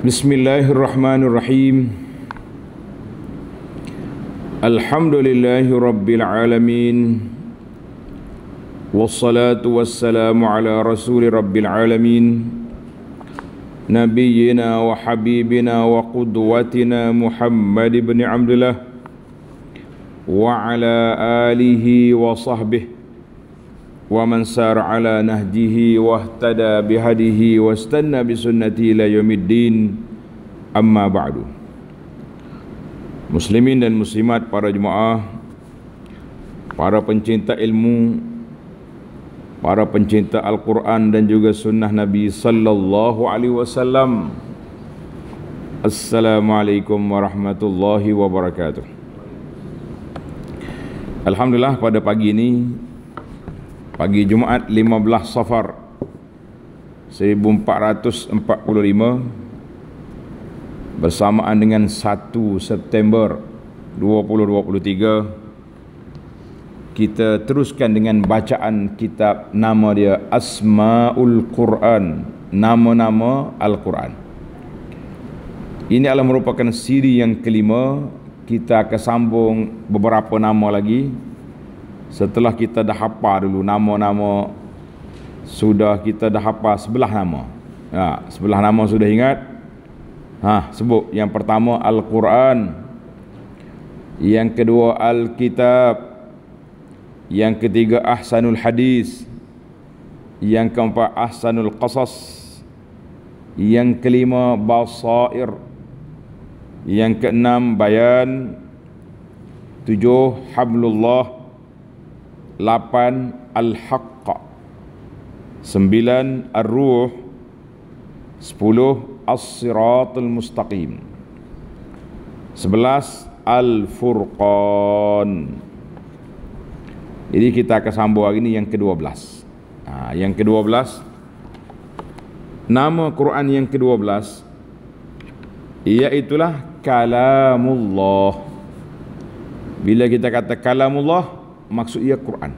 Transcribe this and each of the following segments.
Bismillahirrahmanirrahim Alhamdulillahirrabbilalamin Wassalatu wassalamu ala rasuli rabbil alamin Nabiyyina wa habibina wa qudwatina Muhammad ibn Abdullah Wa ala alihi wa sahbihi ومن سار على نهجه واهتدى بهديه واستنى بسنته الى يوم الدين اما بعد مسلمين dan muslimat para jemaah para pencinta ilmu para pencinta Al-Quran dan juga sunnah Nabi sallallahu alaihi wasallam Assalamualaikum warahmatullahi wabarakatuh Alhamdulillah pada pagi ini Pagi Jumaat 15 Safar 1445 bersamaan dengan 1 September 2023 kita teruskan dengan bacaan kitab nama dia Asmaul Quran nama-nama Al-Quran ini adalah merupakan siri yang kelima kita akan sambung beberapa nama lagi Setelah kita dah hafal dulu nama-nama sudah kita dah hafal sebelah nama. Ha, sebelah nama sudah ingat. Ha, sebut yang pertama Al-Quran. Yang kedua Al-Kitab. Yang ketiga Ahsanul Hadis. Yang keempat Ahsanul Qasas. Yang kelima Basair. Yang keenam Bayan. Tujuh Hablullah. Lapan Al-Haqqa Sembilan Ar-Ruh Sepuluh As-Siratul Mustaqim Sebelas Al-Furqan Jadi kita akan sambung hari ini yang ke-12 ha, Yang ke-12 Nama Quran yang ke-12 Iaitulah Kalamullah Bila kita kata Kalamullah Kalamullah maksud dia Quran.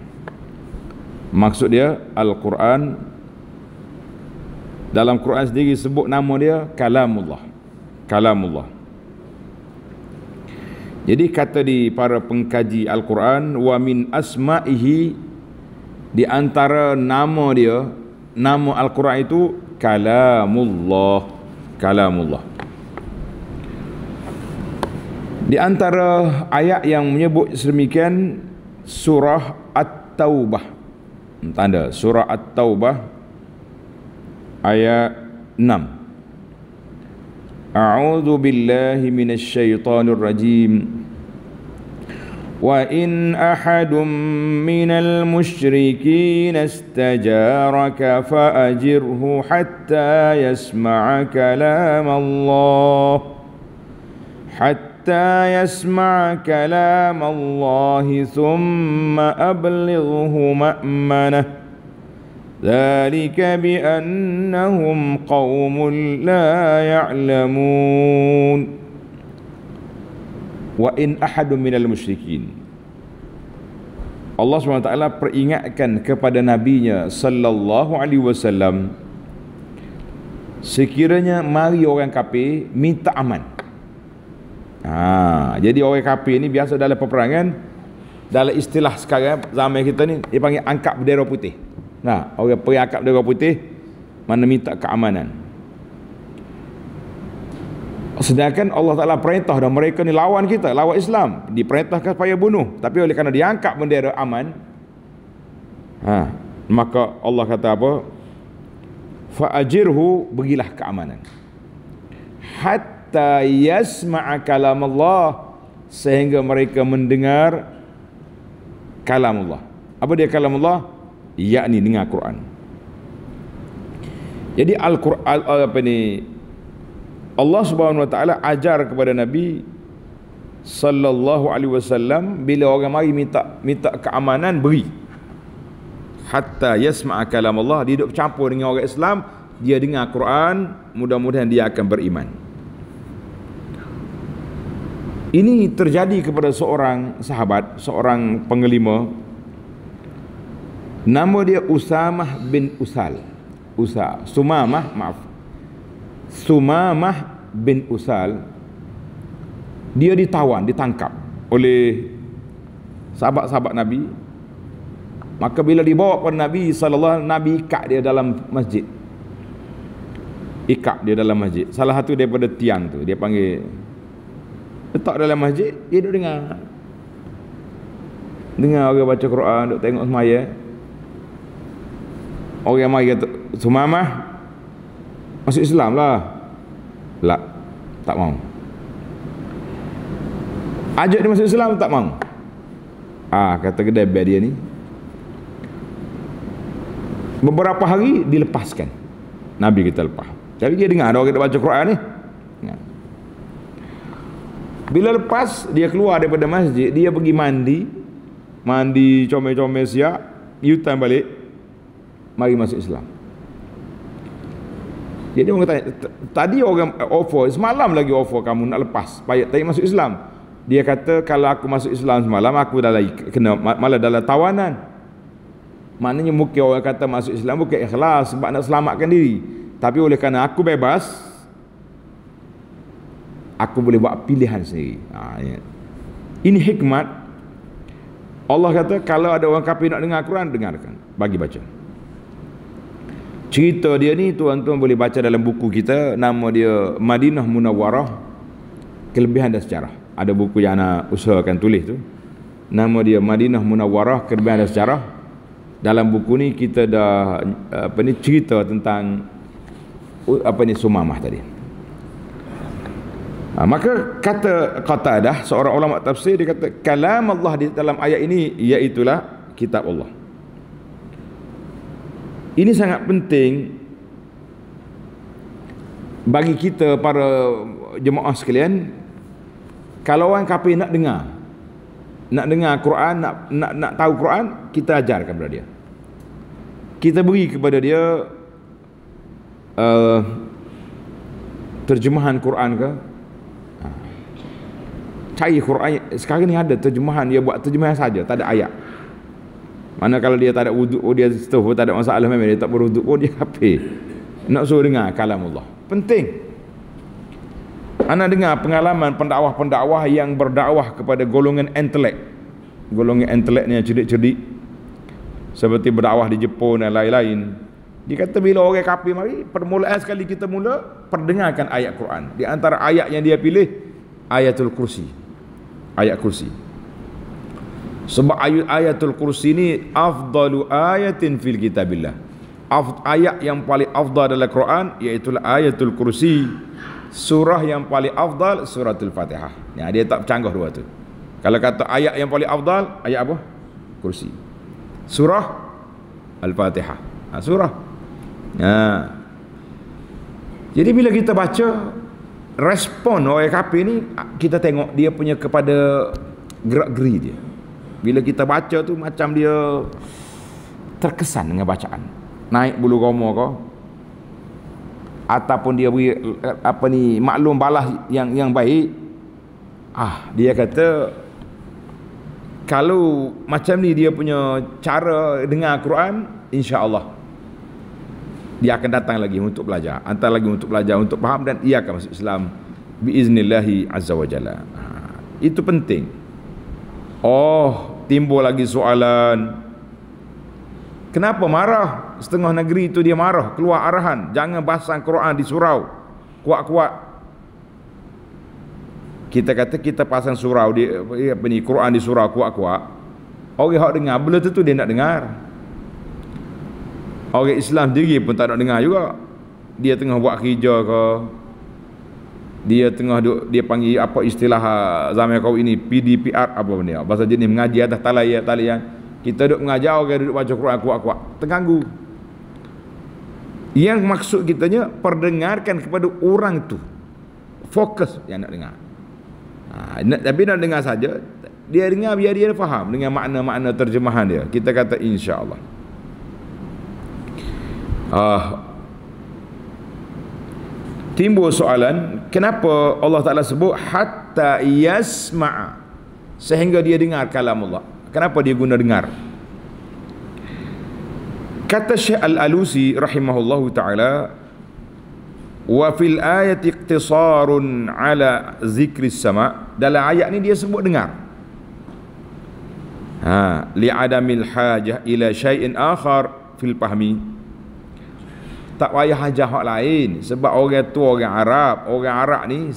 Maksud dia Al-Quran. Dalam Quran sendiri sebut nama dia Kalamullah. Kalamullah. Jadi kata di para pengkaji Al-Quran wa min asma'ihi di antara nama dia nama Al-Quran itu Kalamullah. Kalamullah. Di antara ayat yang menyebut sedemikian surah At-Taubah. Tanda surah At-Taubah ayat 6. أعوذ بالله من الشيطان الرجيم وإن أحد من المشركين استجارك فأجره حتى يسمع كلام الله حتى حتى يسمع كلام الله ثم أبلغه مأمنة ذلك بأنهم قوم لا يعلمون وإن أحد من المشركين Allah SWT peringatkan kepada Nabi-Nya Sallallahu Alaihi Wasallam Sekiranya mari orang kafir minta aman Ha, jadi orang kafir ni biasa dalam peperangan kan? dalam istilah sekarang zaman kita ni dia panggil angkat bendera putih. Nah, ha, orang pergi angkat bendera putih mana minta keamanan. Sedangkan Allah Taala perintah dah mereka ni lawan kita, lawan Islam, diperintahkan supaya bunuh. Tapi oleh kerana diangkat bendera aman, ha, maka Allah kata apa? Fa ajirhu bagilah keamanan. Hatta hatta yasma'a kalam Allah sehingga mereka mendengar kalam Allah. Apa dia kalam Allah? Yakni dengar Quran. Jadi Al-Quran apa ni? Allah Subhanahu Wa Taala ajar kepada Nabi sallallahu alaihi wasallam bila orang mari minta minta keamanan beri hatta yasma'a kalam Allah dia duduk campur dengan orang Islam dia dengar Quran mudah-mudahan dia akan beriman ini terjadi kepada seorang sahabat, seorang penglima. Nama dia Usamah bin Usal. Usa, Sumamah, maaf. Sumamah bin Usal dia ditawan, ditangkap oleh sahabat-sahabat Nabi. Maka bila dibawa kepada Nabi sallallahu alaihi Nabi ikat dia dalam masjid. Ikat dia dalam masjid. Salah satu daripada tiang tu dia panggil letak dalam masjid dia duduk dengar dengar orang baca Quran duduk tengok semaya orang yang mari kata sumamah masuk Islam lah tak, lah, tak mau ajak dia masuk Islam tak mau ah kata kedai bad dia ni beberapa hari dilepaskan Nabi kita lepas tapi dia dengar ada orang kita baca Quran ni eh? Bila lepas dia keluar daripada masjid, dia pergi mandi. Mandi comel-comel siap, yutan balik. Mari masuk Islam. Jadi orang tanya, tadi orang offer, semalam lagi offer kamu nak lepas. Payat tadi masuk Islam. Dia kata kalau aku masuk Islam semalam aku dah lagi kena malah dalam tawanan. Maknanya mungkin orang kata masuk Islam bukan ikhlas sebab nak selamatkan diri. Tapi oleh kerana aku bebas, aku boleh buat pilihan sendiri. Ha, ya. Ini hikmat. Allah kata kalau ada orang kafir nak dengar Quran dengarkan, bagi baca. Cerita dia ni tuan-tuan boleh baca dalam buku kita nama dia Madinah Munawwarah kelebihan dan sejarah. Ada buku yang anak usahakan tulis tu. Nama dia Madinah Munawwarah kelebihan dan sejarah. Dalam buku ni kita dah apa ni cerita tentang apa ni Sumamah tadi. Ha, maka kata Qatadah seorang ulama tafsir dia kata kalam Allah di dalam ayat ini iaitu kitab Allah. Ini sangat penting bagi kita para jemaah sekalian kalau orang kafir nak dengar nak dengar Quran nak nak nak tahu Quran kita ajarkan kepada dia. Kita beri kepada dia uh, terjemahan Quran ke cari Quran sekarang ni ada terjemahan dia buat terjemahan saja tak ada ayat mana kalau dia tak ada wuduk pun oh, dia setuh tak ada masalah memang dia tak berwuduk pun oh, dia kafir nak suruh dengar kalam Allah penting anda dengar pengalaman pendakwah-pendakwah yang berdakwah kepada golongan entelek golongan entelek ni yang cerdik-cerdik seperti berdakwah di Jepun dan lain-lain dia kata bila orang kafir mari permulaan sekali kita mula perdengarkan ayat Quran di antara ayat yang dia pilih ayatul kursi ayat kursi sebab ayat ayatul kursi ni afdalu ayatin fil kitabillah Af, ayat yang paling afdal dalam Quran iaitu ayatul kursi surah yang paling afdal suratul fatihah ya, dia tak canggah dua tu kalau kata ayat yang paling afdal ayat apa? kursi surah al-fatihah ha, surah ha. jadi bila kita baca respon orang kafir ni kita tengok dia punya kepada gerak-geri dia bila kita baca tu macam dia terkesan dengan bacaan naik bulu roma kau ataupun dia beri apa ni maklum balas yang yang baik ah dia kata kalau macam ni dia punya cara dengar Quran insya-Allah dia akan datang lagi untuk belajar antar lagi untuk belajar untuk faham dan ia akan masuk Islam biiznillahi azza wa jalla ha, itu penting oh timbul lagi soalan kenapa marah setengah negeri itu dia marah keluar arahan jangan basang Quran di surau kuat-kuat kita kata kita pasang surau di apa ni Quran di surau kuat-kuat orang hak dengar belum tu dia nak dengar orang Islam sendiri pun tak nak dengar juga dia tengah buat kerja ke dia tengah duk dia panggil apa istilah ah, zaman kau ini PDPR apa benda bahasa jenis mengaji atas talian talian kita duk mengajar orang duk baca Quran kuat-kuat terganggu yang maksud kitanya perdengarkan kepada orang tu fokus yang nak dengar ha, tapi nak dengar saja dia dengar biar dia faham dengan makna-makna terjemahan dia kita kata insyaallah uh, timbul soalan kenapa Allah Taala sebut hatta yasma'a sehingga dia dengar kalam Allah kenapa dia guna dengar kata Syekh Al-Alusi rahimahullahu taala wa fil ayati iqtisarun ala zikri sama dalam ayat ni dia sebut dengar ha li adamil hajah ila syai'in akhar fil pahmi tak payah hajar hak lain sebab orang tu orang Arab orang Arab ni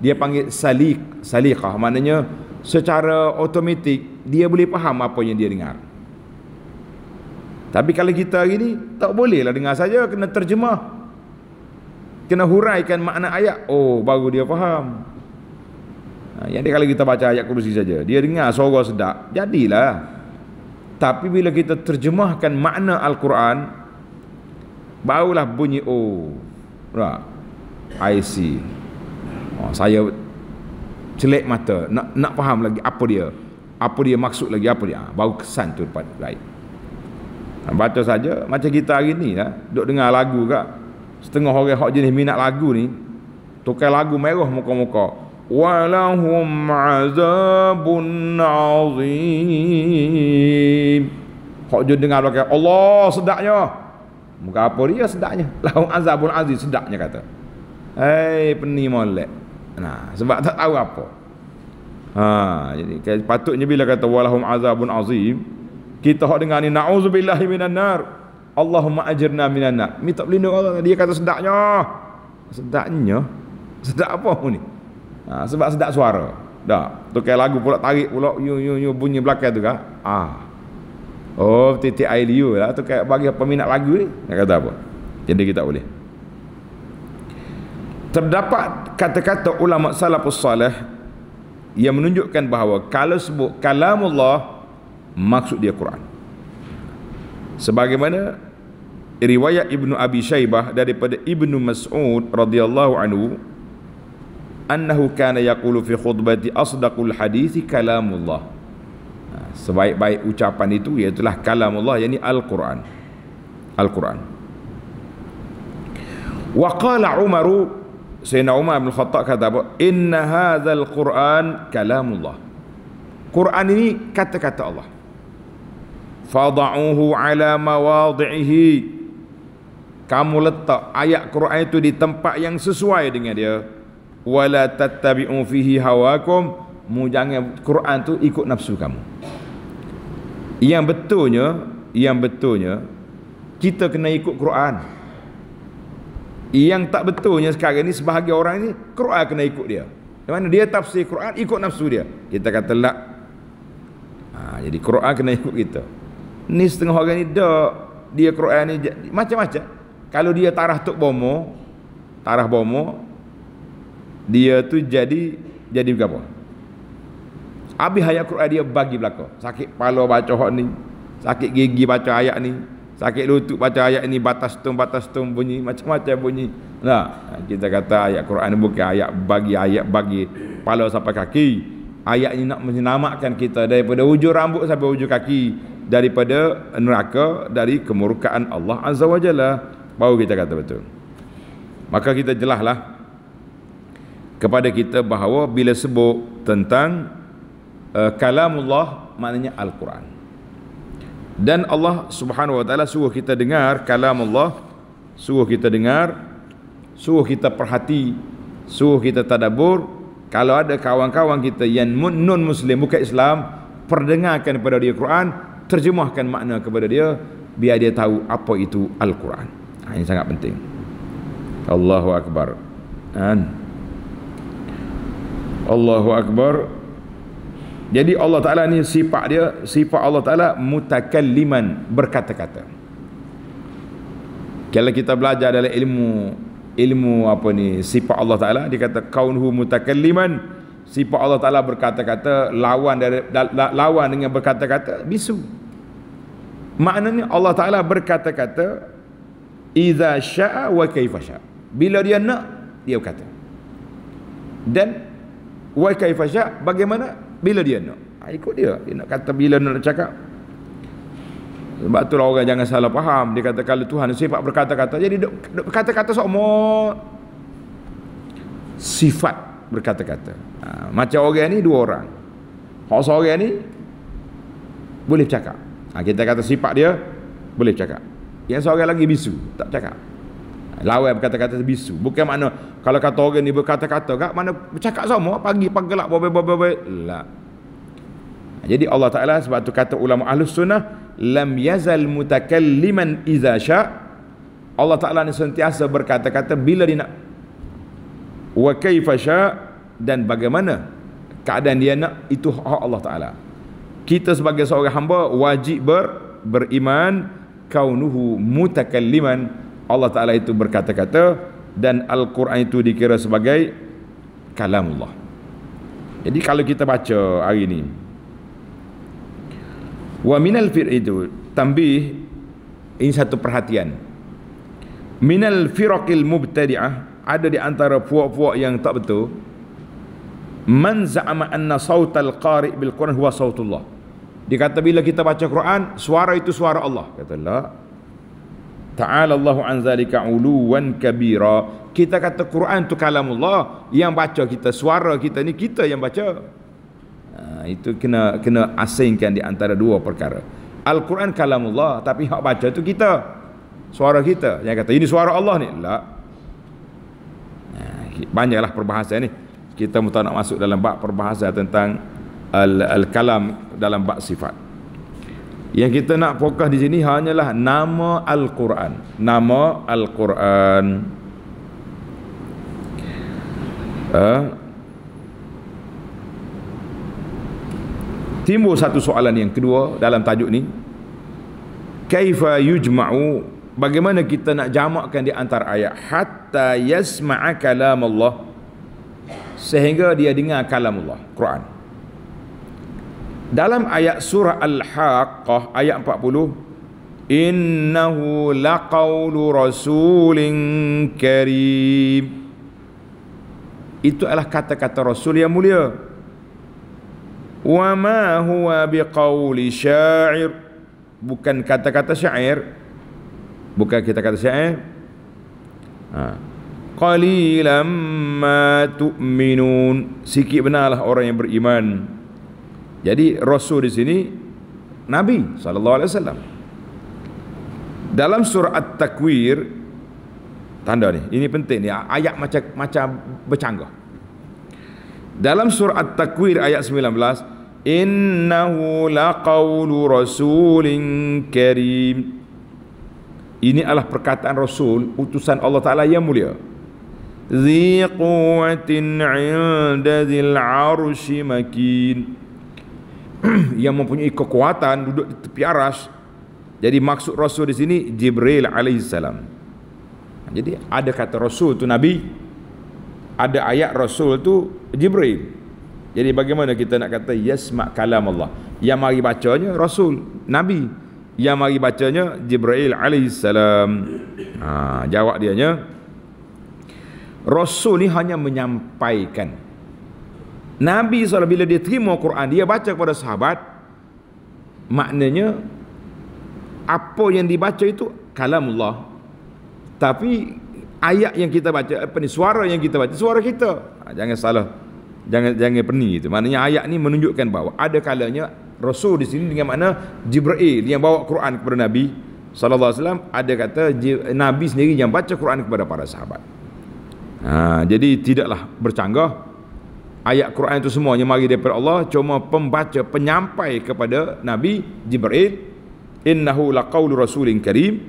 dia panggil salik salikah maknanya secara otomatik dia boleh faham apa yang dia dengar tapi kalau kita hari ni tak lah dengar saja kena terjemah kena huraikan makna ayat oh baru dia faham ha, yang dia kalau kita baca ayat kursi saja dia dengar suara sedap jadilah tapi bila kita terjemahkan makna al-Quran Barulah bunyi oh. Nah. IC. Oh, saya celik mata nak nak faham lagi apa dia. Apa dia maksud lagi apa dia? Ah, baru kesan tu dapat lain. Ah, Baca saja macam kita hari ni lah, duk dengar lagu ke. Setengah orang hak jenis minat lagu ni tukar lagu merah muka-muka. Walahum azabun azim. Hak jenis dengar pakai Allah sedaknya. Muka apa dia sedaknya. Lahum azabun aziz sedaknya kata. Hei peni molek. Nah, sebab tak tahu apa. Ha, jadi patutnya bila kata walahum azabun azim, kita hak dengar ni na'udzubillah minan nar. Allahumma ajirna minan nar. Minta pelindung Allah. Dia kata sedaknya. Sedaknya. Sedak apa ni? Ha, sebab sedak suara. Dak. Tukar lagu pula tarik pula yu yu yu bunyi belakang tu kan. Ah. Oh titik I liu lah tu kayak bagi peminat lagu ni nak kata apa? Jadi kita boleh. Terdapat kata-kata ulama salafus salih yang menunjukkan bahawa kalau sebut kalamullah maksud dia Quran. Sebagaimana riwayat Ibnu Abi Syaibah daripada Ibnu Mas'ud radhiyallahu anhu annahu kana yaqulu fi khutbati asdaqul hadithi kalamullah sebaik-baik ucapan itu ialah kalam Allah ini al-Quran al-Quran wa qala Umar Sayyidina Umar bin Khattab kata apa inna hadzal Quran kalam Allah Quran ini kata-kata Allah fadahu ala mawadhihi kamu letak ayat Quran itu di tempat yang sesuai dengan dia wala tattabi'u fihi hawakum mu jangan Quran tu ikut nafsu kamu yang betulnya yang betulnya kita kena ikut Quran yang tak betulnya sekarang ni sebahagian orang ni Quran kena ikut dia di mana dia tafsir Quran ikut nafsu dia kita kata lak ha, jadi Quran kena ikut kita ni setengah orang ni dak dia Quran ni macam-macam kalau dia tarah tok bomo tarah bomo dia tu jadi jadi apa Habis ayat Quran dia bagi belaka. Sakit kepala baca hak ni. Sakit gigi baca ayat ni. Sakit lutut baca ayat ni. Batas tung, batas tung bunyi. Macam-macam bunyi. Nah, kita kata ayat Quran ni bukan ayat bagi, ayat bagi. Kepala sampai kaki. Ayat ni nak menyelamatkan kita daripada hujung rambut sampai hujung kaki. Daripada neraka, dari kemurkaan Allah Azza wa Jalla. Baru kita kata betul. Maka kita jelahlah kepada kita bahawa bila sebut tentang uh, kalamullah maknanya al-Quran. Dan Allah Subhanahu wa taala suruh kita dengar kalamullah, suruh kita dengar, suruh kita perhati, suruh kita tadabbur. Kalau ada kawan-kawan kita yang non muslim bukan Islam, perdengarkan kepada dia Quran, terjemahkan makna kepada dia biar dia tahu apa itu al-Quran. Ha, ini sangat penting. Allahu akbar. Dan Allahu akbar. Allahu akbar. Jadi Allah Ta'ala ni sifat dia, sifat Allah Ta'ala mutakalliman, berkata-kata. Kalau kita belajar dalam ilmu, ilmu apa ni, sifat Allah Ta'ala, dia kata kaunhu mutakalliman, sifat Allah Ta'ala berkata-kata, lawan dari, lawan dengan berkata-kata, bisu. Maknanya Allah Ta'ala berkata-kata, Iza sya'a wa kaifa sya'a. Bila dia nak, dia berkata. Dan, wa kaifa sya'a, bagaimana? bila dia nak ha, ikut dia dia nak kata bila nak cakap sebab tu lah orang jangan salah faham dia kata kalau Tuhan sifat berkata-kata jadi berkata kata semua sifat berkata-kata ha, macam orang ni dua orang orang seorang ni boleh cakap ha, kita kata sifat dia boleh cakap yang seorang lagi bisu tak cakap lawan berkata-kata bisu bukan makna kalau kata orang ni berkata-kata kak mana bercakap sama pagi pagelak bobe bobe bobe lah jadi Allah Taala sebab tu kata ulama ahlus sunnah lam yazal mutakalliman idza sya Allah Taala ni sentiasa berkata-kata bila dia nak wa kaifa sya dan bagaimana keadaan dia nak itu hak Allah Taala kita sebagai seorang hamba wajib ber beriman kaunuhu mutakalliman Allah Ta'ala itu berkata-kata dan Al-Quran itu dikira sebagai kalam Allah jadi kalau kita baca hari ini wa minal fir itu tambih ini satu perhatian minal firakil mubtadi'ah ada di antara puak-puak yang tak betul man za'ama anna sautal qari bil quran huwa sautullah dia kata bila kita baca Quran suara itu suara Allah Katalah. Ta'ala Allahu an zalika uluwan kabira. Kita kata Quran tu kalamullah yang baca kita, suara kita ni kita yang baca. Ha, itu kena kena asingkan di antara dua perkara. Al-Quran kalamullah tapi hak baca tu kita. Suara kita. Yang kata ini suara Allah ni. Lah. Ha, banyaklah perbahasan ni. Kita mesti nak masuk dalam bab perbahasan tentang al-kalam dalam bab sifat. Yang kita nak fokus di sini hanyalah nama Al-Quran. Nama Al-Quran. Ha? Timbul satu soalan yang kedua dalam tajuk ni. Kaifa yujma'u bagaimana kita nak jamakkan di antara ayat hatta yasma'a kalam Allah sehingga dia dengar kalam Allah Quran dalam ayat surah Al-Haqqah ayat 40 innahu laqawlu rasulin karim itu adalah kata-kata rasul yang mulia wa ma huwa biqawli syair bukan kata-kata syair bukan kita kata syair ha. qalilam ma tu'minun sikit benarlah orang yang beriman jadi Rasul di sini Nabi SAW Dalam surah At-Takwir Tanda ni, ini penting ni Ayat macam macam bercanggah Dalam surah At-Takwir ayat 19 Innahu laqawlu rasulin karim Ini adalah perkataan Rasul Utusan Allah Ta'ala yang mulia Zi quwatin inda zil arshi makin yang mempunyai kekuatan duduk di tepi aras. Jadi maksud Rasul di sini Jibril Alaihi Salam. Jadi ada kata Rasul tu Nabi, ada ayat Rasul tu Jibril. Jadi bagaimana kita nak kata yasma' kalam Allah? Yang mari bacanya Rasul, Nabi. Yang mari bacanya Jibril alaihissalam. Ha, jawab dia dianya Rasul ni hanya menyampaikan. Nabi SAW bila dia terima Quran Dia baca kepada sahabat Maknanya Apa yang dibaca itu Allah Tapi Ayat yang kita baca Apa ni suara yang kita baca Suara kita ha, Jangan salah Jangan jangan pening itu Maknanya ayat ni menunjukkan bahawa Ada kalanya Rasul di sini dengan makna Jibril yang bawa Quran kepada Nabi saw ada kata Nabi sendiri yang baca Quran kepada para sahabat. Ha, jadi tidaklah bercanggah ayat Quran itu semuanya mari daripada Allah cuma pembaca penyampai kepada Nabi Jibril innahu laqaulu rasulin karim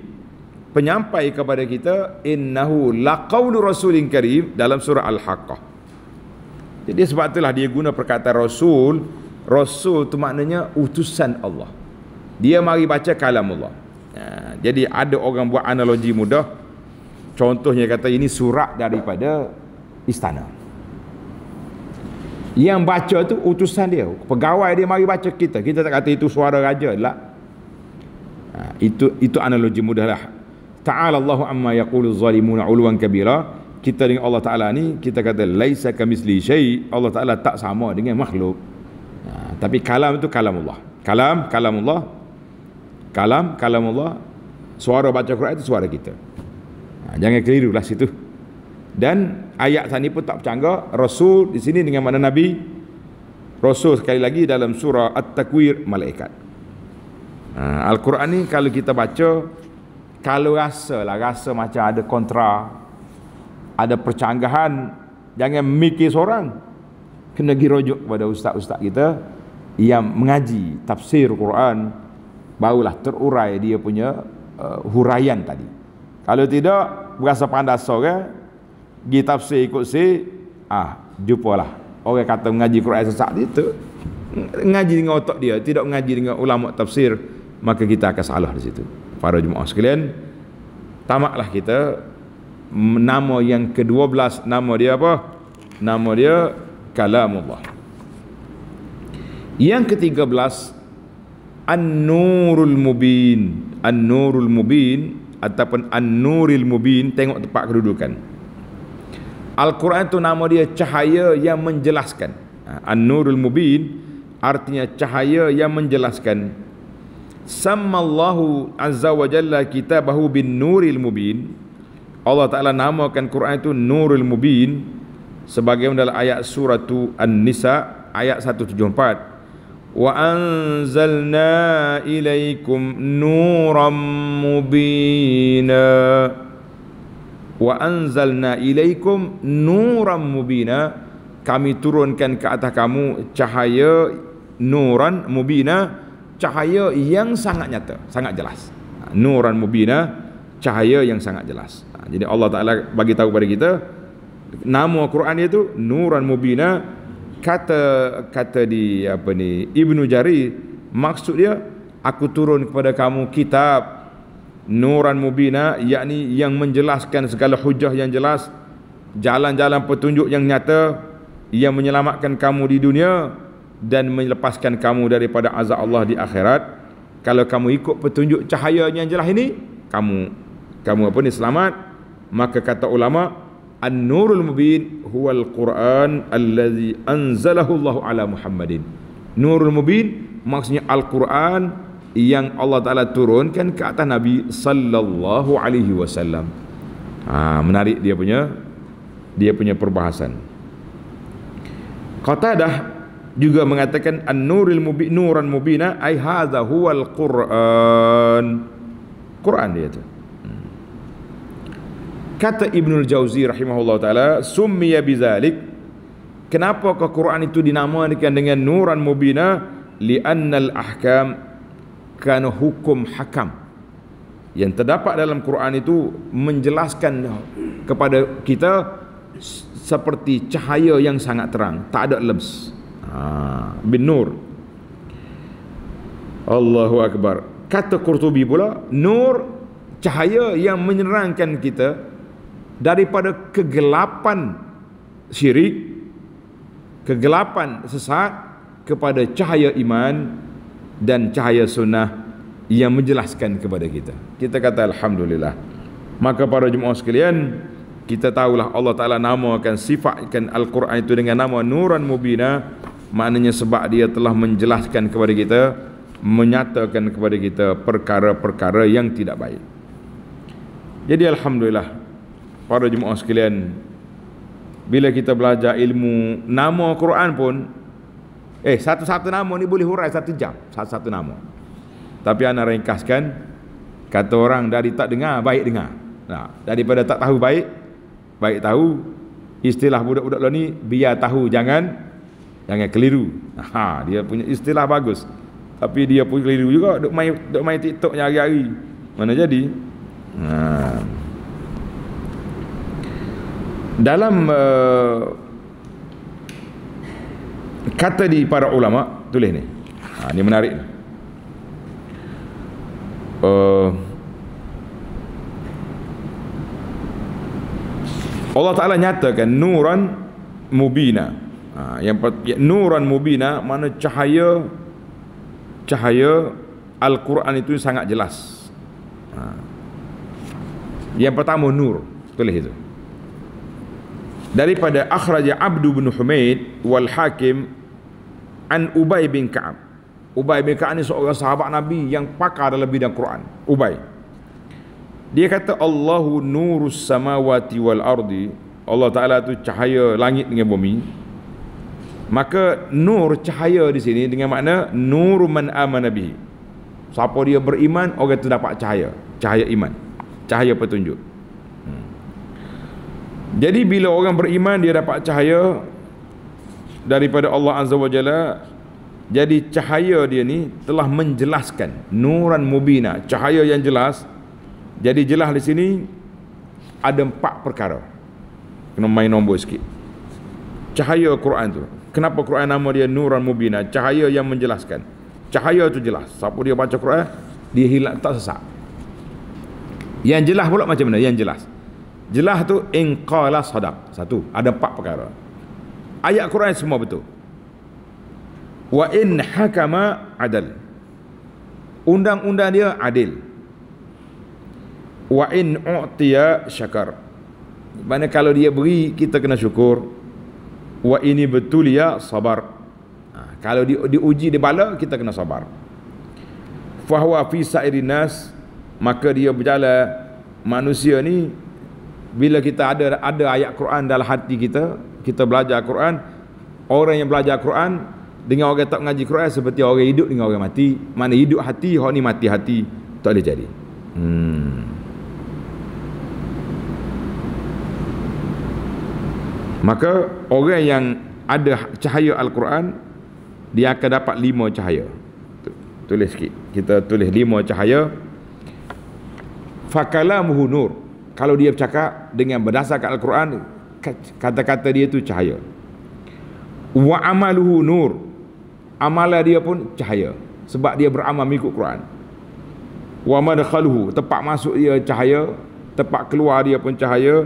penyampai kepada kita innahu laqaulu rasulin karim dalam surah al-haqqah jadi sebab itulah dia guna perkataan rasul rasul tu maknanya utusan Allah dia mari baca kalam Allah ha, jadi ada orang buat analogi mudah contohnya kata ini surat daripada istana yang baca tu utusan dia. Pegawai dia mari baca kita. Kita tak kata itu suara raja lah. Ha, itu itu analogi mudah lah. Ta'ala Allahu amma yaqulu zalimuna ulwan kabira. Kita dengan Allah Ta'ala ni, kita kata laisa kamisli syai. Allah Ta'ala tak sama dengan makhluk. Ha, tapi kalam itu kalam Allah. Kalam, kalam Allah. Kalam, kalam Allah. Suara baca Quran itu suara kita. Ha, jangan keliru lah situ dan ayat sana pun tak bercanggah rasul di sini dengan mana nabi rasul sekali lagi dalam surah at-takwir malaikat ha, Al-Quran ni kalau kita baca kalau rasa lah rasa macam ada kontra ada percanggahan jangan mikir seorang kena pergi rujuk kepada ustaz-ustaz kita yang mengaji tafsir Quran barulah terurai dia punya uh, huraian tadi kalau tidak berasa pandas orang gi tafsir ikut si ah jumpalah orang kata mengaji Quran sesak itu tu mengaji dengan otak dia tidak mengaji dengan ulama tafsir maka kita akan salah di situ para jemaah sekalian tamaklah kita nama yang ke-12 nama dia apa nama dia kalamullah yang ke-13 an-nurul mubin an-nurul mubin ataupun an-nuril mubin tengok tempat kedudukan Al-Quran itu nama dia cahaya yang menjelaskan. Ha, An-Nurul Mubin artinya cahaya yang menjelaskan. Sama Allah Azza wa Jalla kitabahu bin Nuril Mubin. Allah Ta'ala namakan Quran itu Nurul Mubin Sebagai dalam ayat surat An-Nisa ayat 174 wa anzalna ilaikum nuram mubinah wa anzalna ilaikum nuran mubina kami turunkan ke atas kamu cahaya nuran mubina cahaya yang sangat nyata sangat jelas nuran mubina cahaya yang sangat jelas ha, jadi Allah Taala bagi tahu kepada kita nama Al Quran dia tu nuran mubina kata kata di apa ni Ibnu Jari maksud dia aku turun kepada kamu kitab nuran mubina yakni yang menjelaskan segala hujah yang jelas jalan-jalan petunjuk yang nyata yang menyelamatkan kamu di dunia dan melepaskan kamu daripada azab Allah di akhirat kalau kamu ikut petunjuk cahaya yang jelas ini kamu kamu apa ni selamat maka kata ulama an-nurul mubin al quran allazi anzalahu Allah ala muhammadin nurul mubin maksudnya al-quran yang Allah Taala turunkan ke atas Nabi sallallahu alaihi wasallam. Ha, menarik dia punya dia punya perbahasan. Qatadah juga mengatakan an-nuril mubin nuran mubina ai hadza huwal qur'an. Quran dia tu. Kata Ibnul Jauzi rahimahullah taala summiya bizalik kenapa ke Quran itu dinamakan dengan nuran mubina li anna ahkam kerana hukum hakam yang terdapat dalam Quran itu menjelaskan kepada kita seperti cahaya yang sangat terang tak ada lems ha, bin nur Allahu Akbar kata Qurtubi pula nur cahaya yang menyerangkan kita daripada kegelapan syirik kegelapan sesat kepada cahaya iman dan cahaya sunnah yang menjelaskan kepada kita. Kita kata Alhamdulillah. Maka para jemaah sekalian, kita tahulah Allah Ta'ala namakan sifatkan Al-Quran itu dengan nama Nuran Mubina. Maknanya sebab dia telah menjelaskan kepada kita, menyatakan kepada kita perkara-perkara yang tidak baik. Jadi Alhamdulillah, para jemaah sekalian, bila kita belajar ilmu nama Al Quran pun, Eh satu-satu nama ni boleh hurai satu jam Satu-satu nama Tapi anak ringkaskan Kata orang dari tak dengar baik dengar nah, Daripada tak tahu baik Baik tahu Istilah budak-budak lo ni biar tahu jangan Jangan keliru ha, Dia punya istilah bagus Tapi dia pun keliru juga Duk main, duk main tiktok ni hari-hari Mana jadi Nah. Dalam uh, kata di para ulama tulis ni ha, ni menarik uh, Allah Ta'ala nyatakan nuran mubina ha, yang ya, nuran mubina mana cahaya cahaya Al-Quran itu sangat jelas ha. yang pertama nur tulis itu daripada akhraja Abdu bin Humaid wal Hakim an Ubay bin Ka'ab. Ubay bin Ka'ab ni seorang sahabat Nabi yang pakar dalam bidang Quran. Ubay. Dia kata Allahu nurus samawati wal ardi. Allah Taala tu cahaya langit dengan bumi. Maka nur cahaya di sini dengan makna nur man amana bihi. Siapa dia beriman orang tu dapat cahaya, cahaya iman, cahaya petunjuk. Jadi bila orang beriman dia dapat cahaya daripada Allah Azza wa Jalla jadi cahaya dia ni telah menjelaskan nuran mubina cahaya yang jelas jadi jelas di sini ada empat perkara kena main nombor sikit cahaya Quran tu kenapa Quran nama dia nuran mubina cahaya yang menjelaskan cahaya tu jelas siapa dia baca Quran dia hilang tak sesat yang jelas pula macam mana yang jelas Jelas tu in qala sadaq. Satu, ada empat perkara. Ayat Quran semua betul. Wa in hakama adal. Undang-undang dia adil. Wa in u'tiya syakar. Mana kalau dia beri kita kena syukur. Wa ini betul ya sabar. Ha, kalau di, diuji di bala kita kena sabar. Fahwa fi sa'irin maka dia berjalan manusia ni bila kita ada ada ayat Quran dalam hati kita, kita belajar Quran, orang yang belajar Quran dengan orang yang tak mengaji Quran seperti orang hidup dengan orang mati. Mana hidup hati, hok ni mati hati, tak ada jadi. Hmm. Maka orang yang ada cahaya Al-Quran dia akan dapat lima cahaya. Tulis sikit. Kita tulis lima cahaya. Fakalamuhu nur kalau dia bercakap dengan berdasarkan Al-Quran kata-kata dia itu cahaya wa amaluhu nur amala dia pun cahaya sebab dia beramal mengikut Quran wa madkhaluhu tempat masuk dia cahaya tempat keluar dia pun cahaya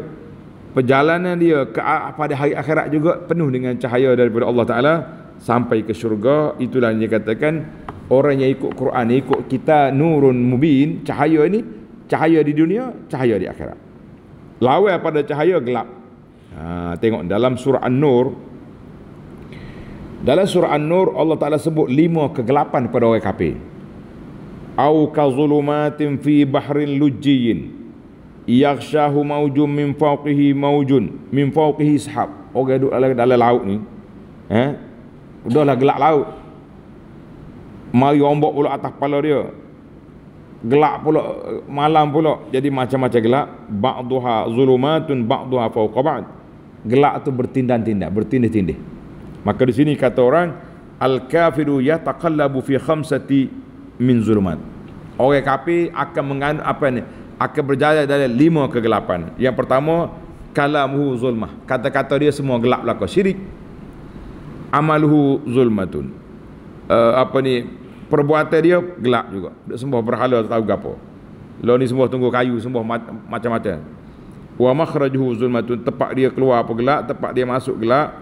perjalanan dia ke pada hari akhirat juga penuh dengan cahaya daripada Allah Taala sampai ke syurga itulah yang dikatakan orang yang ikut Quran ikut kita nurun mubin cahaya ini cahaya di dunia, cahaya di akhirat. Lawan pada cahaya gelap. Ha, tengok dalam surah An-Nur. Dalam surah An-Nur Allah Taala sebut lima kegelapan pada orang kafir. Au kazulumatin fi bahrin lujjin. Yaghshahu maujun min fawqihi maujun min fawqihi sahab. Orang duduk dalam, dalam laut ni. Eh? Udahlah gelap laut. Mari ombak pula atas kepala dia gelap pula malam pula jadi macam-macam gelap ba'duha zulumatun ba'duha fawqa ba'd gelap tu bertindan-tindan bertindih-tindih maka di sini kata orang al kafiru yataqallabu fi khamsati min zulumat orang kafir akan mengan apa ni akan berjaya dari lima kegelapan yang pertama kalamuhu zulmah kata-kata dia semua gelap belaka syirik amaluhu zulmatun uh, apa ni perbuatan dia gelap juga. Dia sembah berhala tak tahu gapo. Lo ni sembah tunggu kayu sembah macam-macam. Wa makhrajuhu zulmatun tempat dia keluar apa gelap, tempat dia masuk gelap.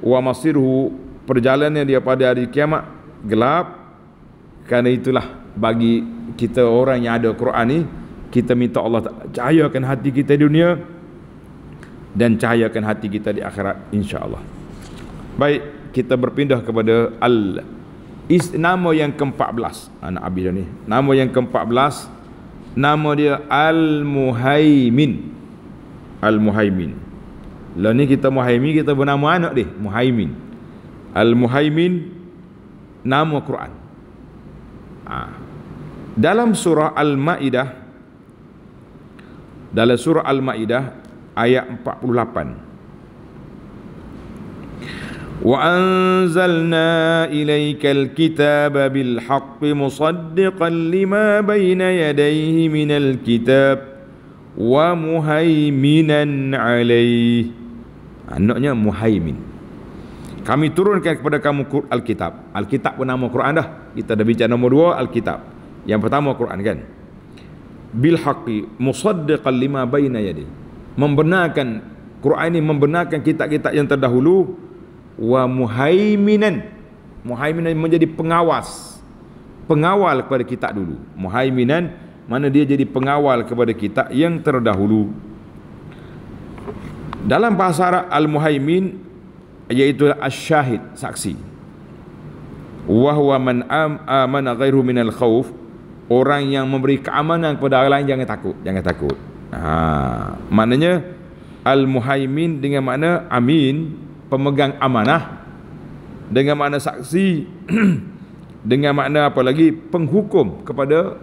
Wa masiruhu perjalanan dia pada hari kiamat gelap. Karena itulah bagi kita orang yang ada Quran ni kita minta Allah cahayakan hati kita di dunia dan cahayakan hati kita di akhirat insya-Allah. Baik, kita berpindah kepada al Is, nama yang ke-14 anak ah, Abi dah ni. Nama yang ke-14 nama dia Al-Muhaimin. Al-Muhaimin. Lah ni kita Muhaimin kita bernama anak dia Muhaimin. Al-Muhaimin nama Quran. Ha. Dalam surah Al-Maidah dalam surah Al-Maidah ayat 48. وأنزلنا إليك الكتاب بالحق مصدقا لما بين يديه من الكتاب ومهيمنا عليه Anaknya Muhaimin Kami turunkan kepada kamu Al-Kitab Al-Kitab pun nama Quran dah Kita dah bincang nombor dua Al-Kitab Yang pertama Quran kan Bilhaqi Musaddiqan lima bayna yadi Membenarkan Quran ini membenarkan kitab-kitab yang terdahulu wa muhaiminan muhaiminan menjadi pengawas pengawal kepada kita dulu muhaiminan mana dia jadi pengawal kepada kita yang terdahulu dalam bahasa Arab al-muhaimin iaitu asy-syahid saksi wa huwa man am, amana ghairu min al-khauf orang yang memberi keamanan kepada orang lain jangan takut jangan takut ha maknanya al-muhaimin dengan makna amin pemegang amanah dengan makna saksi dengan makna apa lagi penghukum kepada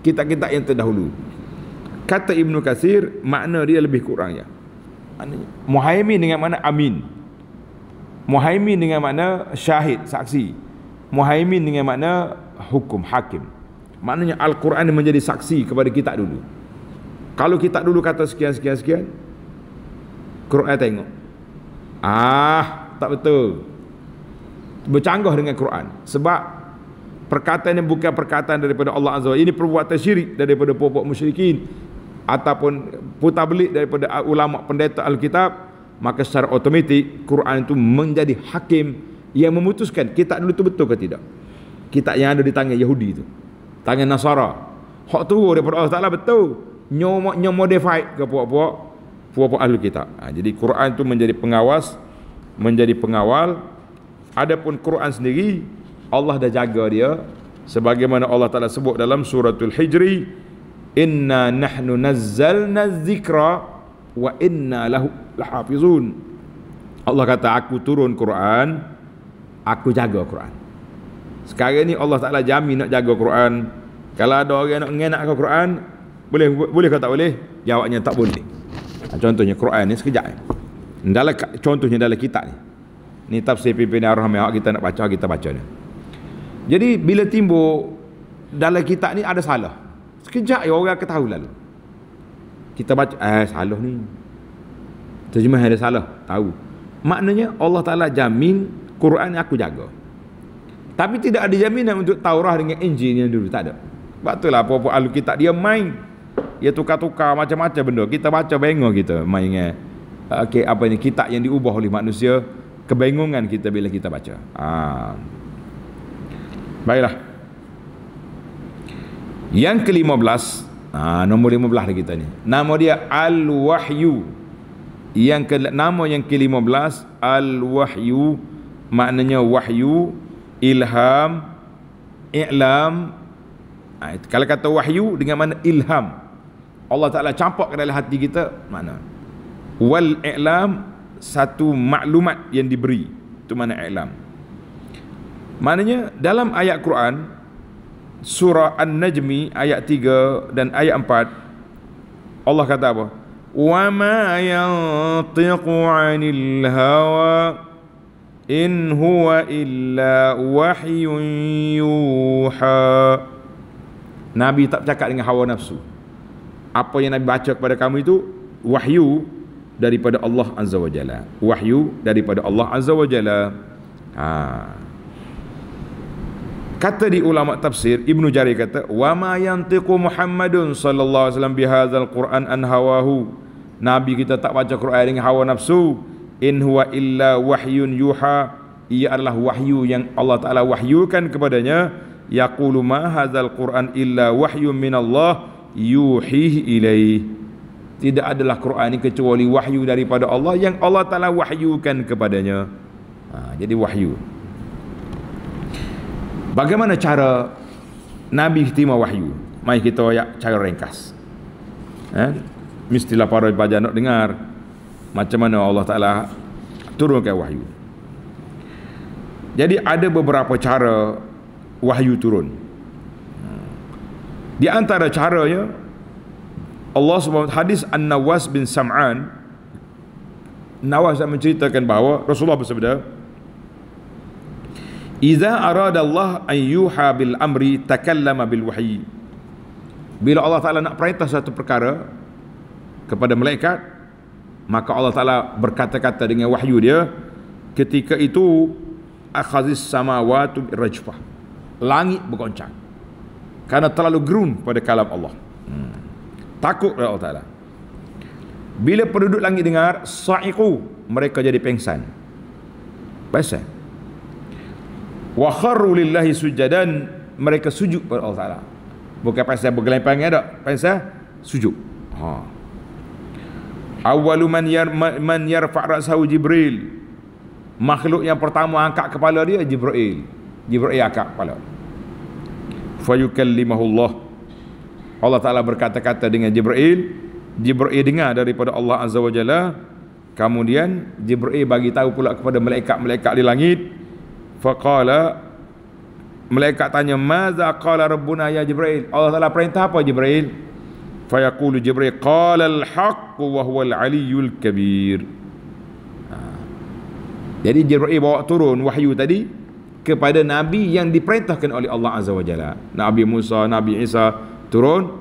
kita kita yang terdahulu kata Ibn Qasir makna dia lebih kurang ya Muhaimin dengan makna amin Muhaimin dengan makna syahid, saksi Muhaimin dengan makna hukum, hakim Maknanya Al-Quran menjadi saksi kepada kita dulu Kalau kita dulu kata sekian, sekian, sekian Quran tengok Ah, tak betul. Bercanggah dengan Quran. Sebab perkataan yang bukan perkataan daripada Allah Azza wa Ini perbuatan syirik daripada puak-puak musyrikin. Ataupun putar belik daripada ulama pendeta Alkitab. Maka secara otomatik, Quran itu menjadi hakim yang memutuskan kita dulu itu betul ke tidak. Kita yang ada di tangan Yahudi itu. Tangan Nasara. Hak tu daripada Allah Ta'ala betul. Nyomak-nyomodified ke puak-puak puak-puak ahli kitab. Ha, jadi Quran itu menjadi pengawas, menjadi pengawal. Adapun Quran sendiri, Allah dah jaga dia. Sebagaimana Allah Ta'ala sebut dalam suratul Hijri, Inna nahnu nazzalna zikra wa inna lahu lahafizun. Allah kata, aku turun Quran, aku jaga Quran. Sekarang ni Allah Ta'ala jamin nak jaga Quran. Kalau ada orang nak ke Quran, boleh boleh kata tak boleh? Jawabnya tak boleh. Ha, contohnya Quran ni sekejap ni. Dalam contohnya dalam kitab ni. Ni tafsir pimpinan Ar-Rahman kita nak baca kita baca ni. Jadi bila timbul dalam kitab ni ada salah. Sekejap ya orang ketahu lalu. Kita baca eh salah ni. Terjemah ada salah, tahu. Maknanya Allah Taala jamin Quran aku jaga. Tapi tidak ada jaminan untuk Taurah dengan Injil yang dulu tak ada. Sebab lah, apa-apa alkitab dia main ya tukar-tukar macam-macam benda kita baca bengong kita mainnya okey apa ini kitab yang diubah oleh manusia kebingungan kita bila kita baca ha. baiklah yang ke-15 ha, nombor 15 lah kita ni nama dia Al-Wahyu yang ke nama yang ke-15 Al-Wahyu maknanya wahyu ilham i'lam ha, kalau kata wahyu dengan mana ilham Allah Ta'ala campak ke dalam hati kita mana wal i'lam satu maklumat yang diberi itu mana i'lam maknanya dalam ayat Quran surah An-Najmi ayat 3 dan ayat 4 Allah kata apa wa ma yantiqu 'anil hawa in huwa illa wahyun yuha Nabi tak bercakap dengan hawa nafsu apa yang Nabi baca kepada kamu itu wahyu daripada Allah Azza wa Jalla. Wahyu daripada Allah Azza wa Jalla. Ha. Kata di ulama tafsir Ibnu Jarir kata wa ma yantiqu Muhammadun sallallahu alaihi wasallam bihadzal Qur'an an hawahu. Nabi kita tak baca Quran dengan hawa nafsu. In huwa illa wahyun yuha. Ia adalah wahyu yang Allah Taala wahyukan kepadanya. Yaqulu ma hadzal Qur'an illa wahyun min Allah yuhih ilaih tidak adalah Quran ini kecuali wahyu daripada Allah yang Allah Ta'ala wahyukan kepadanya ha, jadi wahyu bagaimana cara Nabi khitimah wahyu mari kita ayak cara ringkas eh? mestilah para baca nak dengar macam mana Allah Ta'ala turunkan wahyu jadi ada beberapa cara wahyu turun di antara caranya Allah SWT hadis An-Nawas bin Sam'an Nawas yang menceritakan bahawa Rasulullah bersabda Iza arada Allah an yuha bil amri takallama bil wahyi Bila Allah Ta'ala nak perintah satu perkara Kepada malaikat Maka Allah Ta'ala berkata-kata dengan wahyu dia Ketika itu Akhazis samawatu rajfah Langit bergoncang Karena terlalu gerun pada kalam Allah hmm. Takut kepada Allah Ta'ala Bila penduduk langit dengar Sa'iku Mereka jadi pengsan Biasa Wa kharu lillahi sujadan Mereka sujud kepada Allah Ta'ala Bukan pasal bergelampang ada Pasal sujud ha. Awalu man, yar, man yarfa' rasahu Jibril Makhluk yang pertama angkat kepala dia Jibril Jibril angkat kepala dia fayukallimahullah Allah Ta'ala berkata-kata dengan Jibril Jibril dengar daripada Allah Azza wa Jalla kemudian Jibril bagi tahu pula kepada malaikat-malaikat di langit faqala malaikat tanya maza qala rabbuna ya Jibril Allah Ta'ala perintah apa Jibril fayaqulu Jibril qala al-haq wa huwa al-aliyyul kabir ha. jadi Jibril bawa turun wahyu tadi kepada Nabi yang diperintahkan oleh Allah Azza wa Jalla. Nabi Musa, Nabi Isa turun.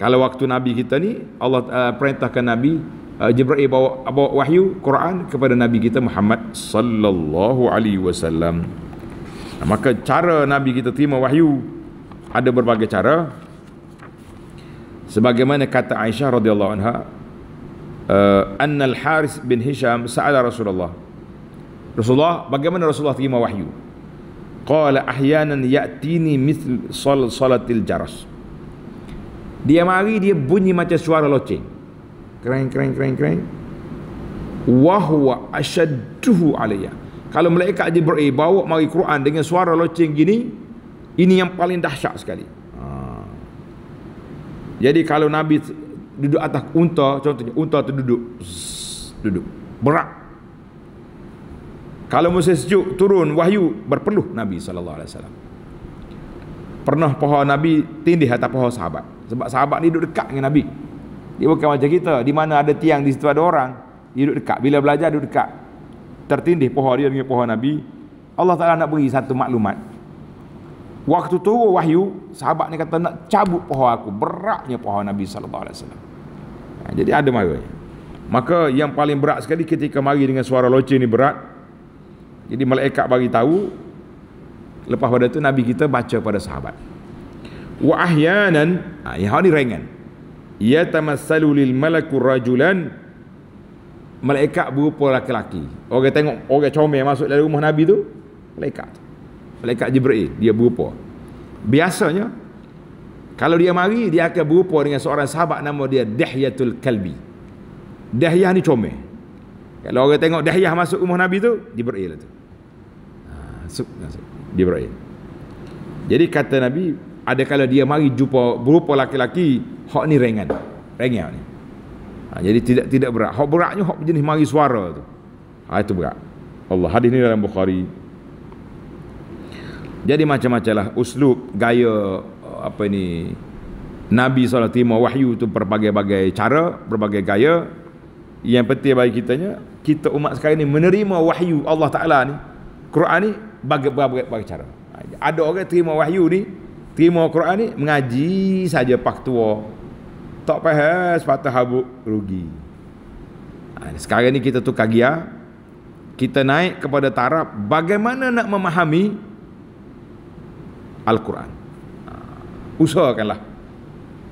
Kalau waktu Nabi kita ni, Allah uh, perintahkan Nabi uh, Jibril bawa, bawa wahyu Quran kepada Nabi kita Muhammad sallallahu alaihi wasallam. Maka cara Nabi kita terima wahyu ada berbagai cara. Sebagaimana kata Aisyah radhiyallahu anha, eh, An al-Haris bin Hisham sa'ala Rasulullah." Rasulullah, bagaimana Rasulullah terima wahyu? Qala ahyanan ya'tini mithl sol solatil jaras Dia mari dia bunyi macam suara loceng Kereng kereng kereng kereng Wahuwa asyadduhu alaya Kalau malaikat Jibril eh, bawa mari Quran dengan suara loceng gini Ini yang paling dahsyat sekali ha. Jadi kalau Nabi duduk atas unta Contohnya unta itu duduk Duduk Berat kalau musim sejuk turun wahyu berpeluh Nabi sallallahu alaihi wasallam. Pernah poho Nabi tindih atas poho sahabat. Sebab sahabat ni duduk dekat dengan Nabi. Dia bukan macam kita di mana ada tiang di situ ada orang, dia duduk dekat. Bila belajar duduk dekat. Tertindih poho dia dengan poho Nabi. Allah Taala nak beri satu maklumat. Waktu tu wahyu, sahabat ni kata nak cabut poho aku, beratnya poho Nabi sallallahu alaihi wasallam. Ha, jadi ada maknanya. Maka yang paling berat sekali ketika mari dengan suara loceng ni berat, jadi malaikat bagi tahu lepas pada tu nabi kita baca pada sahabat. Wa ahyanan, ah ha, ini ringan. Ya tamassalu lil malaku rajulan malaikat berupa laki-laki. Orang tengok orang comel masuk dalam rumah nabi tu malaikat. Malaikat Jibril dia berupa. Biasanya kalau dia mari dia akan berupa dengan seorang sahabat nama dia Dahyatul Kalbi. Dahyah ni comel. Kalau orang tengok Dahyah masuk rumah Nabi tu, Jibril lah tu masuk, masuk. Jibril. Jadi kata Nabi, ada kalau dia mari jumpa berupa laki-laki, hak ni ringan. Ringan ni. Ha, jadi tidak tidak berat. Hak beratnya hak jenis mari suara tu. Ha, itu berat. Allah hadis ni dalam Bukhari. Jadi macam-macam lah uslub, gaya apa ni Nabi SAW terima wahyu tu berbagai-bagai cara, berbagai gaya. Yang penting bagi kitanya, kita umat sekarang ni menerima wahyu Allah Ta'ala ni. Quran ni bagi berbagai cara. Ada orang terima wahyu ni, terima Quran ni mengaji saja pak tua. Tak payah sepatu habuk rugi. Ha, sekarang ni kita tukar gear. Kita naik kepada taraf bagaimana nak memahami Al-Quran. Ha, usahakanlah.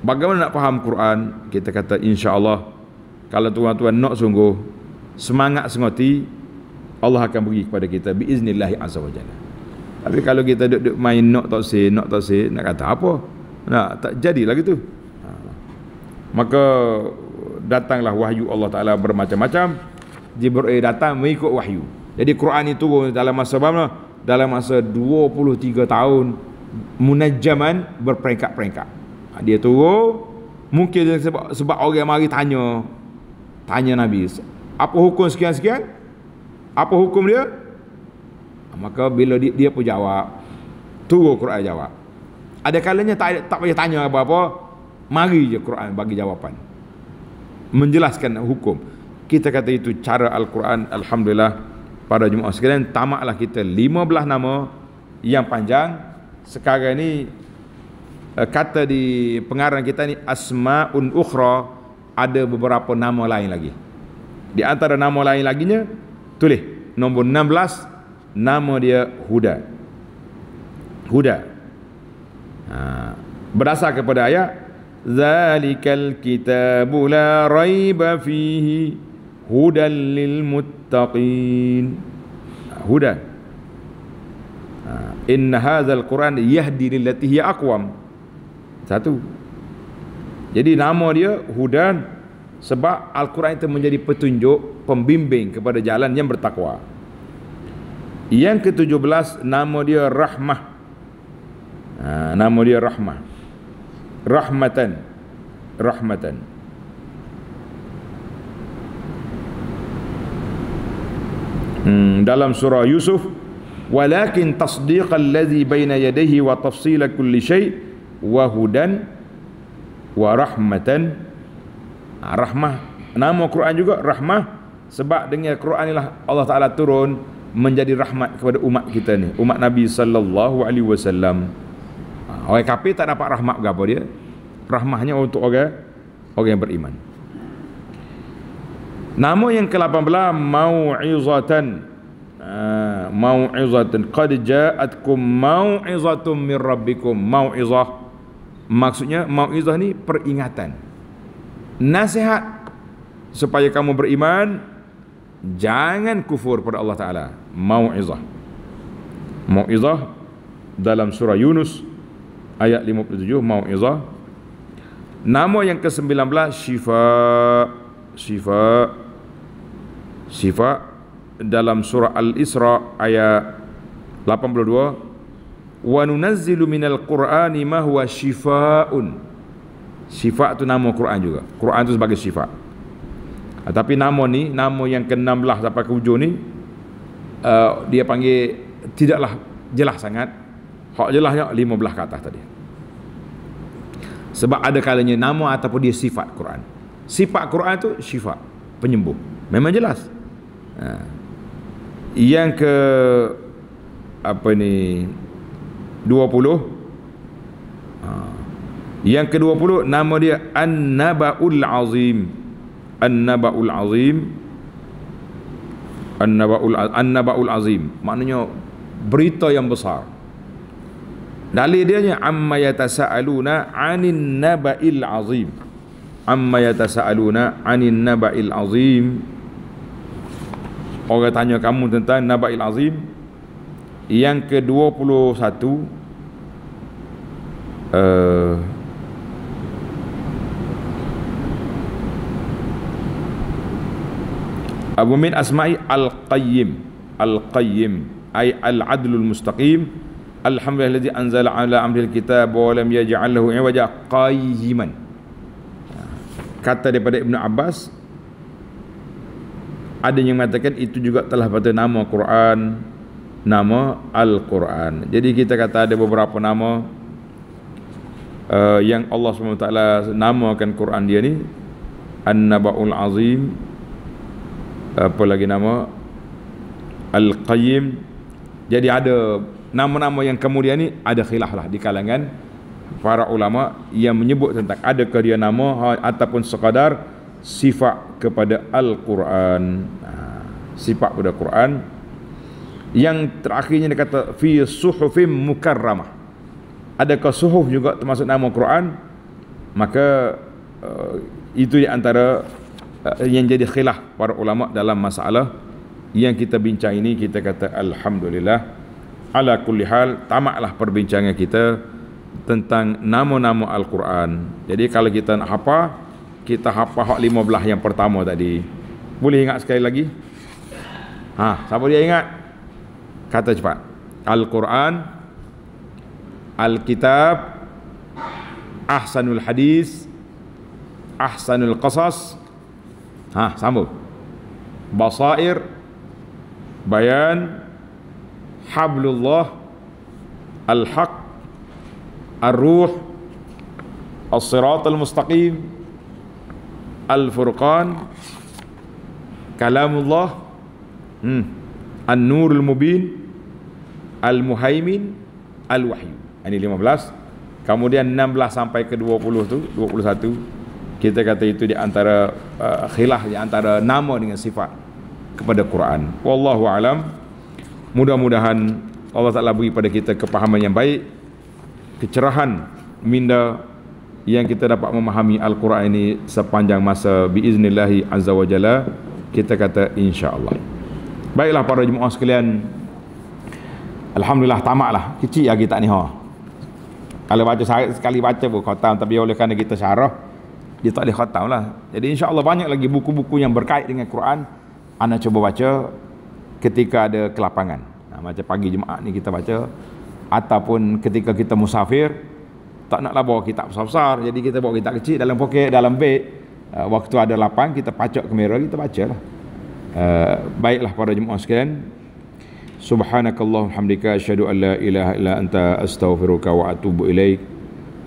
Bagaimana nak faham Quran? Kita kata insya-Allah kalau tuan-tuan nak sungguh semangat sengoti Allah akan beri kepada kita bi biiznillah azza wajalla. Tapi kalau kita duduk main nak tak sih, nak tak sih, nak kata apa? Nak tak jadi lagi tu. Ha. Maka datanglah wahyu Allah Taala bermacam-macam. Jibril datang mengikut wahyu. Jadi Quran itu dalam masa berapa? Dalam masa 23 tahun munajjaman berperingkat-peringkat. Ha, dia turun mungkin sebab sebab orang mari tanya tanya Nabi apa hukum sekian-sekian apa hukum dia? Maka bila dia, dia pun jawab, turun Quran jawab. Ada kalanya tak tak payah tanya apa-apa, mari je Quran bagi jawapan. Menjelaskan hukum. Kita kata itu cara Al-Quran, alhamdulillah pada Jumaat sekalian tamaklah kita 15 nama yang panjang. Sekarang ni eh, kata di pengarang kita ni asmaun ukhra ada beberapa nama lain lagi. Di antara nama lain laginya Tulis nombor 16 nama dia Huda. Huda. Ha. Berdasar kepada ayat Zalikal kitabu la raiba fihi hudan lil muttaqin. Huda. Ha. Inna hazal Quran yahdi lil akwam Satu. Jadi nama dia Hudan sebab Al-Quran itu menjadi petunjuk pembimbing kepada jalan yang bertakwa yang ke-17 nama dia Rahmah ha, nama dia Rahmah Rahmatan Rahmatan hmm, dalam surah Yusuf walakin tasdiq alladhi baina yadayhi wa tafsila kulli shay wa hudan wa ha, rahmah nama Quran juga rahmah sebab dengan Quran inilah Allah Taala turun menjadi rahmat kepada umat kita ni umat Nabi sallallahu alaihi wasallam ha, orang tak dapat rahmat gapo dia rahmahnya untuk orang orang yang beriman nama yang ke-18 mau'izatan ha, mau'izatan qad ja'atkum mau'izatun min rabbikum mau'izah maksudnya mau'izah ni peringatan nasihat supaya kamu beriman jangan kufur pada Allah Ta'ala mau'izah mau'izah dalam surah Yunus ayat 57 mau'izah nama yang ke-19 syifa syifa syifa dalam surah Al-Isra ayat 82 wa nunazzilu minal qur'ani ma huwa syifaun Sifat tu nama Quran juga Quran tu sebagai sifat uh, ah, Tapi nama ni Nama yang ke-16 sampai ke hujung ni uh, Dia panggil Tidaklah jelas sangat Hak jelasnya 15 kata tadi Sebab ada kalanya nama ataupun dia sifat Quran Sifat Quran tu sifat Penyembuh Memang jelas uh, Yang ke Apa ni 20 20 yang ke-20 nama dia An-Naba'ul Azim. An-Naba'ul Azim. An-Naba'ul An-Naba'ul Azim. Maknanya berita yang besar. Dalil dia nya amma yatasaaluna 'anil naba'il azim. Amma yatasaaluna 'anil naba'il azim. Orang tanya kamu tentang naba'il azim. Yang ke-21 eh Abu min asma'i al-qayyim Al-qayyim Ay al-adlul mustaqim Alhamdulillah Ladi anzal ala amri al-kitab Wa lam yaja'allahu iwaja Qayyiman Kata daripada Ibn Abbas Ada yang mengatakan Itu juga telah pada nama Quran Nama Al-Quran Jadi kita kata ada beberapa nama uh, Yang Allah SWT Namakan Quran dia ni An-Naba'ul Azim apa lagi nama Al-Qayyim jadi ada nama-nama yang kemudian ni ada khilaf lah di kalangan para ulama yang menyebut tentang ada dia nama ha, ataupun sekadar sifat kepada Al-Quran ha, sifat kepada Quran yang terakhirnya dia kata fi suhufim mukarramah adakah suhuf juga termasuk nama Quran maka uh, itu di antara Eh, yang jadi khilaf para ulama dalam masalah yang kita bincang ini kita kata alhamdulillah ala kulli hal tamaklah perbincangan kita tentang nama-nama al-Quran. Jadi kalau kita nak apa kita hafal hak 15 yang pertama tadi. Boleh ingat sekali lagi? Ha, siapa dia ingat? Kata cepat. Al-Quran Al-Kitab Ahsanul Hadis Ahsanul Qasas Ha, sama. Basair bayan hablullah al-haq ar-ruh as-sirat al-mustaqim al-furqan kalamullah hmm, an-nur al-mubin al-muhaimin al-wahyu ini 15 kemudian 16 sampai ke 20 tu 21 kita kata itu di antara uh, khilaf di antara nama dengan sifat kepada Quran. Wallahu alam. Mudah-mudahan Allah Taala bagi pada kita kepahaman yang baik, kecerahan minda yang kita dapat memahami Al-Quran ini sepanjang masa biiznillahi azza wa kita kata insya Allah. Baiklah para jemaah sekalian. Alhamdulillah tamatlah. Kecil lagi tak ni ha. Kalau baca sekali baca pun khatam tapi oleh kerana kita syarah dia tak boleh khatam lah. Jadi insya Allah banyak lagi buku-buku yang berkait dengan Quran. Anda cuba baca ketika ada kelapangan. Ha, macam pagi jemaah ni kita baca. Ataupun ketika kita musafir. Tak naklah bawa kitab besar-besar. Jadi kita bawa kitab kecil dalam poket, dalam beg. Eh, waktu ada lapang, kita pacak kamera, kita baca lah. Eh, baiklah para jemaah sekalian. Subhanakallahumma hamdika asyhadu an la ilaha illa anta astaghfiruka wa atubu ilaik.